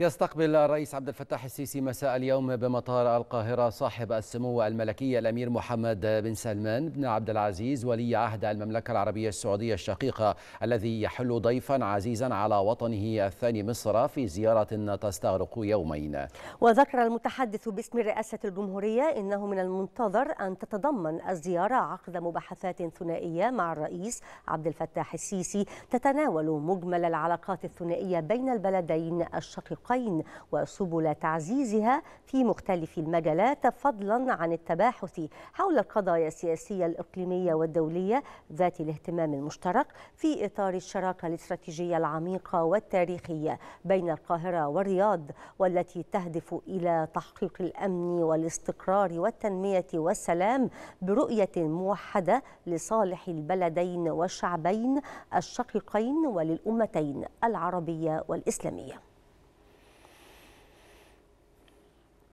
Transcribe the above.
يستقبل الرئيس عبد الفتاح السيسي مساء اليوم بمطار القاهرة صاحب السمو الملكي الأمير محمد بن سلمان بن عبد العزيز ولي عهد المملكة العربية السعودية الشقيقة الذي يحل ضيفا عزيزا على وطنه الثاني مصر في زيارة تستغرق يومين وذكر المتحدث باسم رئاسة الجمهورية إنه من المنتظر أن تتضمن الزيارة عقد مباحثات ثنائية مع الرئيس عبد الفتاح السيسي تتناول مجمل العلاقات الثنائية بين البلدين الشقيقين الطرقين وسبل تعزيزها في مختلف المجالات فضلا عن التباحث حول القضايا السياسية الإقليمية والدولية ذات الاهتمام المشترك في إطار الشراكة الاستراتيجية العميقة والتاريخية بين القاهرة والرياض والتي تهدف إلى تحقيق الأمن والاستقرار والتنمية والسلام برؤية موحدة لصالح البلدين والشعبين الشقيقين وللأمتين العربية والإسلامية